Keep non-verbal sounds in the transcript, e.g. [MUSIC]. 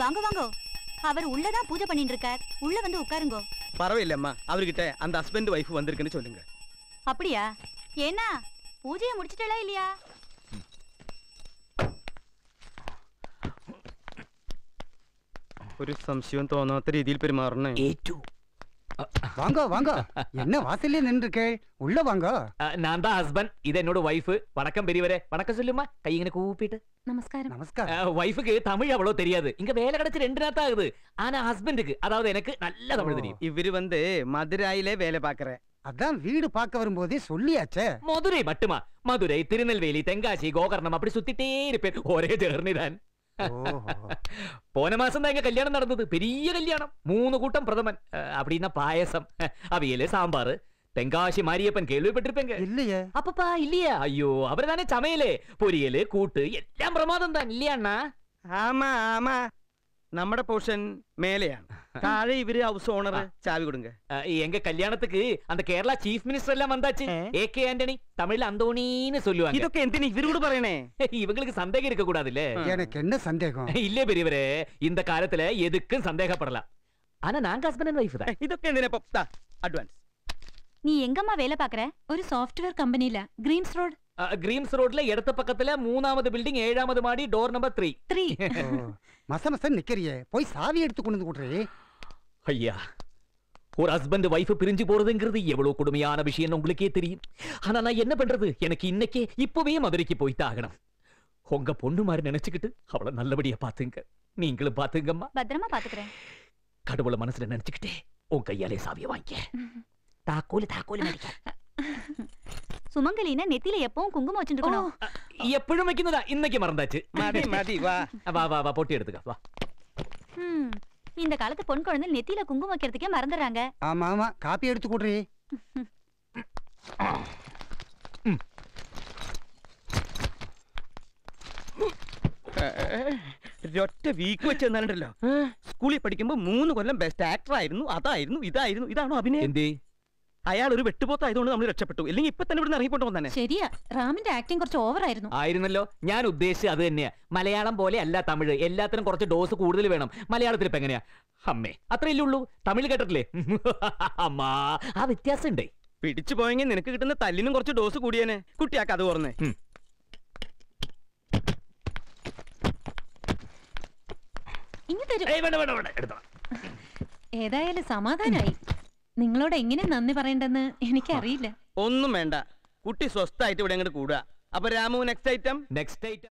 வாங்க வாங்க அவர் உள்ளதான் பூஜை பண்ணிட்டு இருக்கார் உள்ள வந்து உட்காருங்க பரவாயில்லம்மா அவர்கிட்ட அந்த ஹஸ்பண்ட் ஒய்ஃப் வந்திருக்குன்னு சொல்லுங்க அப்படியா என்ன பூஜையை முடிச்சிட்டலா இல்லையா ஒரு സംശയവും தோணாத ரீதியில் பெருமாறணும் வாங்க வாங்க என்ன வாசல்ல நின்றுக்கே உள்ள வாங்க நான் தான் ஹஸ்பண்ட் இது என்னோட வைஃப் வணக்கம் பெரியவரே வணக்கம் சொல்லுமா கை இங்க கூப்பிட்டு நமஸ்காரம் நமஸ்காரம் வைஃபுக்கு தமிழ் அவ்வளவு தெரியாது இங்க வேலை கிடைச்சு ரெண்டு நாள் ஆகுது ஆனா ஹஸ்பண்டுக்கு அதாவது எனக்கு நல்ல தமிழ் தெரியும் இவரு வந்து மதுராயிலே வேலை பாக்குறேன் அதான் வீடு பார்க்க வரும்போதே சொல்லியாச்சே மதுரை மட்டுமா மதுரை திருநெல்வேலி தென்காசி கோகர்ணம் அப்படி சுத்திட்டே இருப்பேன் ஒரே ஜெர்னிதான் പോന മാസം തന്നെ കല്യാണം നടന്നത് പെരിയ കല്യാണം മൂന്ന് കൂട്ടം പ്രഥമൻ അപ്പടിന്ന പായസം അവിയല് സാമ്പാർ തെങ്കാശി മാരിയപ്പൻ കേൾവിപ്പെട്ടിരിപ്പെങ്ക ഇല്ലയേ അപ്പപ്പാ ഇല്ലയാ അയ്യോ തന്നെ ചമയലേ പൊരിയല് കൂട്ട് എല്ലാം പ്രമാദം തന്നെ ഇല്ലയണ്ണ ആമാ ആമാ നമ്മുടെ പോർഷൻ മേലെയാണ് താഴെ ഇവര് ഹൗസ് ഓണർ ചാവി കൊടുങ്ക എങ്ക കല്യാണത്തിക്ക് അന്ത കേരള ചീഫ് മിനിസ്റ്റർ എല്ലാം വന്നാച്ച് എ കെ ആന്റണി തമിഴിൽ അന്തോണീന്ന് சொல்லுவாங்க ഇതൊക്കെ എന്തിനാ ഇവരോട് പറയണേ ഇവങ്ങൾക്ക് സന്ദേഹം இருக்க கூடாதுല്ലേ எனக்கு என்ன சந்தேகம் இல்ல பெரியவரே இந்த காலத்துல எதுக்கும் சந்தேகப்படலாம் ஆனா நாங்க ஹஸ்பண்ட் அண்ட் வைஃப் தான் ഇതൊക്കെ എന്തിനാ അഡ്വാൻസ് നീ എങ്കമ്മ വേല പാക്കറ ഒരു സോഫ്റ്റ്വെയർ കമ്പനിയില ഗ്രീൻസ് റോഡ് கிரீம்ஸ் ரோட்ல இடத்த பக்கத்துல மூணாவது பில்டிங் ஏழாவது மாடி டோர் நம்பர் த்ரீ த்ரீ மச மச நிக்கிறிய போய் சாவி எடுத்து கொண்டு வந்து கூட்டுறே ஐயா ஒரு ஹஸ்பண்ட் வைஃப் பிரிஞ்சு போறதுங்கிறது எவ்வளவு கொடுமையான விஷயம் உங்களுக்கே தெரியும் ஆனா நான் என்ன பண்றது எனக்கு இன்னைக்கே இப்பவே மதுரைக்கு போய்த்து ஆகணும் உங்க பொண்ணு மாதிரி நினைச்சுக்கிட்டு அவளை நல்லபடியா பாத்துங்க நீங்களும் பாத்துங்கம்மா பத்திரமா பாத்துக்கிறேன் கடவுளை மனசுல நினைச்சுக்கிட்டே உன் கையாலே சாவியை வாங்கிக்க தாக்கோலு தாக்கோலு நடிக்க സുമംഗലീന നെത്തിയിലെ എപ്പവും കുങ്കുമം വെച്ചിട്ടുണ്ടോ എപ്പോഴും വെക്കുന്നതാ ഇന്നേക്ക് മറന്നാച്ച് മതി മതി വാ വാ വാ വാ പൊട്ടി എടുത്തുക വാ இந்த காலத்து பொன் குழந்தை நெத்தியில குங்குமம் வைக்கிறதுக்கே மறந்துடுறாங்க ஆமா ஆமா காப்பி எடுத்து கூடுறி ഒറ്റ വീക്ക് വെച്ച് തന്നാലുണ്ടല്ലോ സ്കൂളിൽ പഠിക്കുമ്പോ മൂന്ന് കൊല്ലം ബെസ്റ്റ് ആക്ടർ ആയിരുന്നു അതായിരുന്നു ഇതായിരുന്നു ഇതാണോ അഭിനയം എന്തേ അയാൾ ഒരു വെട്ടുപോത്തായതുകൊണ്ട് നമ്മൾ രക്ഷപ്പെട്ടു അല്ലെങ്കിൽ ഇപ്പൊ തന്നെ ഇവിടുന്ന് ഇറങ്ങിപ്പോട്ട് വന്നെ ശരിയാ റാമിന്റെ ആക്ടിങ് കുറച്ച് ഓവർ ആയിരുന്നു ആയിരുന്നല്ലോ ഞാൻ ഉദ്ദേശിച്ചത് അത് തന്നെയാ മലയാളം പോലെ അല്ല തമിഴ് എല്ലാത്തിനും കുറച്ച് ഡോസ് കൂടുതൽ വേണം മലയാളത്തിൽ ഇപ്പൊ എങ്ങനെയാ അമ്മേ അത്രയല്ലേ ഉള്ളൂ തമിഴ് കേട്ടിട്ടില്ലേ [LAUGHS] അമ്മാ ആ വ്യത്യാസം ഉണ്ടേ പിടിച്ചു പോയെങ്കിൽ നിനക്ക് കിട്ടുന്ന തല്ലിനും കുറച്ച് ഡോസ് കൂടിയേനെ കുട്ടിയാക്ക് അത് ഓർന്നേ ഏതായാലും സമാധാനായി നിങ്ങളോട് എങ്ങനെ നന്ദി പറയണ്ടെന്ന് എനിക്കറിയില്ല ഒന്നും വേണ്ട കുട്ടി സ്വസ്ഥായിട്ട് ഇവിടെ അങ്ങോട്ട് കൂടുക അപ്പൊ Ramu next item next item